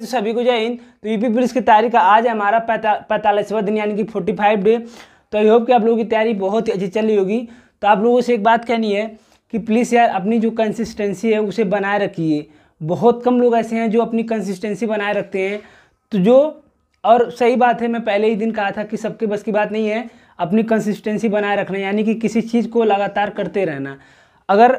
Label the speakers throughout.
Speaker 1: तो सभी को जय हिंद तो यूपी पुलिस की तैयारी का आज है हमारा पैंतालीसवा दिन यानी कि फोर्टी फाइव डे तो आई होप कि आप लोगों की तैयारी बहुत ही अच्छी चल रही होगी तो आप लोगों से एक बात कहनी है कि प्लीज़ यार अपनी जो कंसिस्टेंसी है उसे बनाए रखिए बहुत कम लोग ऐसे हैं जो अपनी कंसिस्टेंसी बनाए रखते हैं तो जो और सही बात है मैं पहले ही दिन कहा था कि सबके बस की बात नहीं है अपनी कंसिस्टेंसी बनाए रखना यानी कि किसी चीज़ को लगातार करते रहना अगर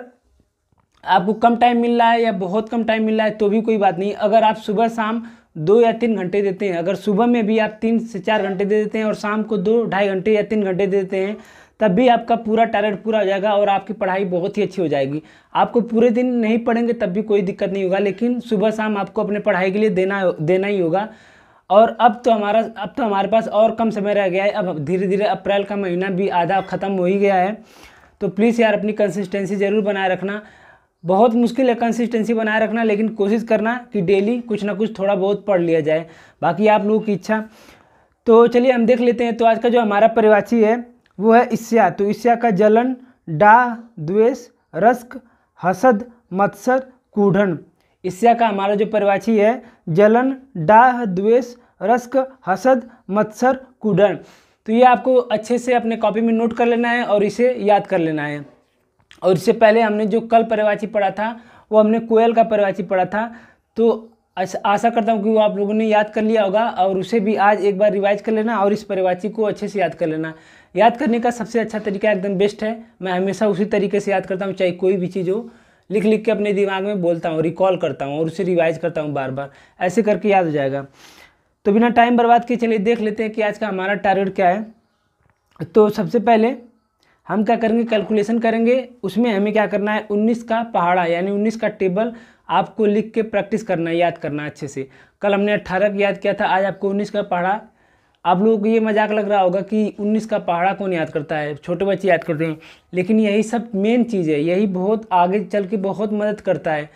Speaker 1: आपको कम टाइम मिल रहा है या बहुत कम टाइम मिल रहा है तो भी कोई बात नहीं अगर आप सुबह शाम दो या तीन घंटे देते हैं अगर सुबह में भी आप तीन से चार घंटे दे देते हैं और शाम को दो ढाई घंटे या तीन घंटे दे देते हैं तब भी आपका पूरा टारगेट पूरा हो जाएगा और आपकी पढ़ाई बहुत ही अच्छी हो जाएगी आपको पूरे दिन नहीं पढ़ेंगे तब भी कोई दिक्कत नहीं होगा लेकिन सुबह शाम आपको अपने पढ़ाई के लिए देना देना ही होगा और अब तो हमारा अब तो हमारे पास और कम समय रह गया है अब धीरे धीरे अप्रैल का महीना भी आधा ख़त्म हो ही गया है तो प्लीज़ यार अपनी कंसिस्टेंसी ज़रूर बनाए रखना बहुत मुश्किल है कंसिस्टेंसी बनाए रखना लेकिन कोशिश करना कि डेली कुछ ना कुछ थोड़ा बहुत पढ़ लिया जाए बाकी आप लोगों की इच्छा तो चलिए हम देख लेते हैं तो आज का जो हमारा परिवाची है वो है इस्या तो इस्या का जलन डा द्वेष रस्क हसद मत्सर कूढ़न इस्या का हमारा जो परिवाची है जलन डाह द्वेष रस्क हसद मत्सर कूढ़न तो ये आपको अच्छे से अपने कॉपी में नोट कर लेना है और इसे याद कर लेना है और इससे पहले हमने जो कल परिवाची पढ़ा था वो हमने कोयल का परिवाची पढ़ा था तो आशा करता हूँ कि वो आप लोगों ने याद कर लिया होगा और उसे भी आज एक बार रिवाइज कर लेना और इस परिवाची को अच्छे से याद कर लेना याद करने का सबसे अच्छा तरीका एकदम बेस्ट है मैं हमेशा उसी तरीके से याद करता हूँ चाहे कोई भी चीज़ हो लिख लिख के अपने दिमाग में बोलता हूँ रिकॉल करता हूँ और उसे रिवाइज करता हूँ बार बार ऐसे करके याद हो जाएगा तो बिना टाइम बर्बाद किए चलिए देख लेते हैं कि आज का हमारा टारगेट क्या है तो सबसे पहले हम क्या करेंगे कैलकुलेशन करेंगे उसमें हमें क्या करना है उन्नीस का पहाड़ा यानी उन्नीस का टेबल आपको लिख के प्रैक्टिस करना है याद करना है अच्छे से कल हमने अट्ठारह का याद किया था आज आपको उन्नीस का पहाड़ा आप लोगों को ये मजाक लग रहा होगा कि 19 का पहाड़ा कौन याद करता है छोटे बच्चे याद करते हैं लेकिन यही सब मेन चीज़ है यही बहुत आगे चल के बहुत मदद करता है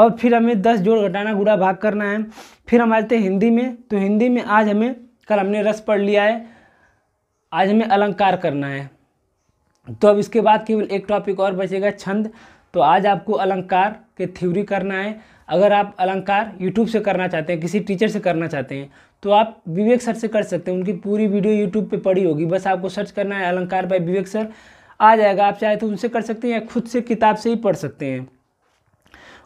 Speaker 1: और फिर हमें दस जोड़ घटाना गुड़ा भाग करना है फिर हम आते हैं हिंदी में तो हिंदी में आज हमें कल हमने रस पढ़ लिया है आज हमें अलंकार करना है तो अब इसके बाद केवल एक टॉपिक और बचेगा छंद तो आज आपको अलंकार के थ्योरी करना है अगर आप अलंकार यूट्यूब से करना चाहते हैं किसी टीचर से करना चाहते हैं तो आप विवेक सर से कर सकते हैं उनकी पूरी वीडियो यूट्यूब पे पड़ी होगी बस आपको सर्च करना है अलंकार बाय विवेक सर आ जाएगा आप चाहे तो उनसे कर सकते हैं या खुद से किताब से ही पढ़ सकते हैं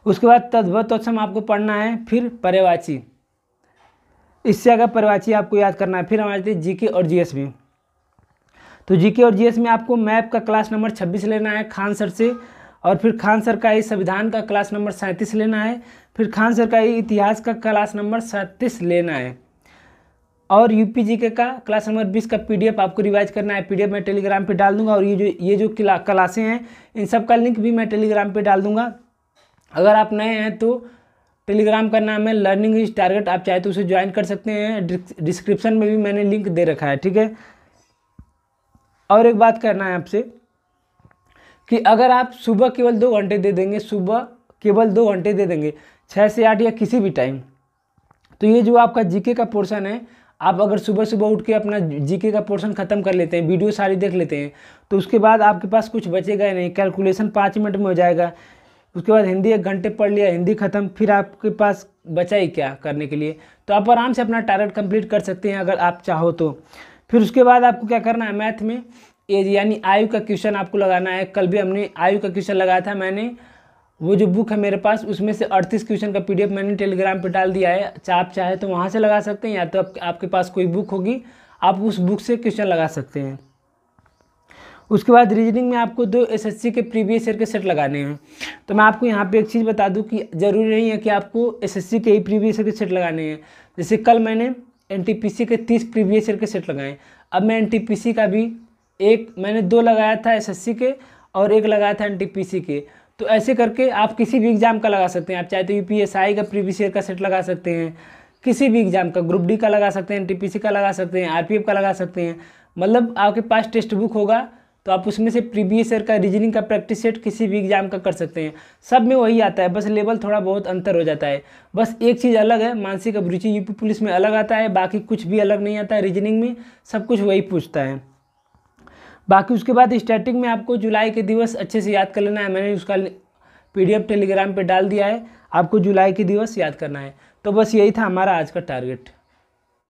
Speaker 1: उसके बाद तद्भ तत्सम आपको पढ़ना है फिर परिवाची इससे अगर परिवाची आपको याद करना है फिर हमारे जी के और जी में तो जीके और जीएस में आपको मैप का क्लास नंबर छब्बीस लेना है खान सर से और फिर खान सर का ही संविधान का क्लास नंबर सैंतीस लेना है फिर खान सर का ही इतिहास का क्लास नंबर सैंतीस लेना है और यूपी जीके का क्लास नंबर बीस का पीडीएफ आपको रिवाइज करना है पीडीएफ मैं टेलीग्राम पे डाल दूंगा और ये जो ये जो क्लासें हैं इन सब का लिंक भी मैं टेलीग्राम पे डाल दूंगा अगर आप नए हैं तो टेलीग्राम का नाम है लर्निंग इज टारगेट आप चाहे तो उसे ज्वाइन कर सकते हैं डिस्क्रिप्शन में भी मैंने लिंक दे रखा है ठीक है और एक बात करना है आपसे कि अगर आप सुबह केवल दो घंटे दे देंगे सुबह केवल दो घंटे दे देंगे छः से आठ या किसी भी टाइम तो ये जो आपका जीके का पोर्शन है आप अगर सुबह सुबह उठ के अपना जीके का पोर्शन ख़त्म कर लेते हैं वीडियो सारी देख लेते हैं तो उसके बाद आपके पास कुछ बचेगा ही नहीं कैलकुलेशन पाँच मिनट में हो जाएगा उसके बाद हिंदी एक घंटे पढ़ लिया हिंदी ख़त्म फिर आपके पास बचा ही क्या करने के लिए तो आप आराम से अपना टारगेट कंप्लीट कर सकते हैं अगर आप चाहो तो फिर उसके बाद आपको क्या करना है मैथ में एज यानी आयु का क्वेश्चन आपको लगाना है कल भी हमने आयु का क्वेश्चन लगाया था मैंने वो जो बुक है मेरे पास उसमें से अड़तीस क्वेश्चन का पीडीएफ मैंने टेलीग्राम पे डाल दिया है अच्छा, आप चाहे तो वहाँ से लगा सकते हैं या तो आप, आपके पास कोई बुक होगी आप उस बुक से क्वेश्चन लगा सकते हैं उसके बाद रीजनिंग में आपको दो एसएससी के प्रीवियस ईयर के सेट लगाने हैं तो मैं आपको यहाँ पे एक चीज़ बता दूँ कि ज़रूरी नहीं है कि आपको एसएससी के ही प्रीवियस ईयर के सेट लगाने हैं जैसे कल मैंने एन के तीस प्रीवियस ईयर के सेट लगाएं अब मैं एन का भी एक मैंने दो लगाया था एसएससी के और एक लगाया था एन के तो ऐसे करके आप किसी भी एग्ज़ाम का लगा सकते हैं आप चाहे तो यू का प्रीवियस ईयर का सेट लगा सकते हैं किसी भी एग्ज़ाम का ग्रुप डी का लगा सकते हैं एन का लगा सकते हैं आर का लगा सकते हैं मतलब आपके पास टेक्स्ट बुक होगा तो आप उसमें से प्रीवियस ईयर का रीजनिंग का प्रैक्टिस सेट किसी भी एग्जाम का कर सकते हैं सब में वही आता है बस लेवल थोड़ा बहुत अंतर हो जाता है बस एक चीज़ अलग है मानसिक अभिरुचि यूपी पुलिस में अलग आता है बाकी कुछ भी अलग नहीं आता है रीजनिंग में सब कुछ वही पूछता है बाकी उसके बाद स्टार्टिंग में आपको जुलाई के दिवस अच्छे से याद कर लेना है मैंने उसका एफ टेलीग्राम पर डाल दिया है आपको जुलाई के दिवस याद करना है तो बस यही था हमारा आज का टारगेट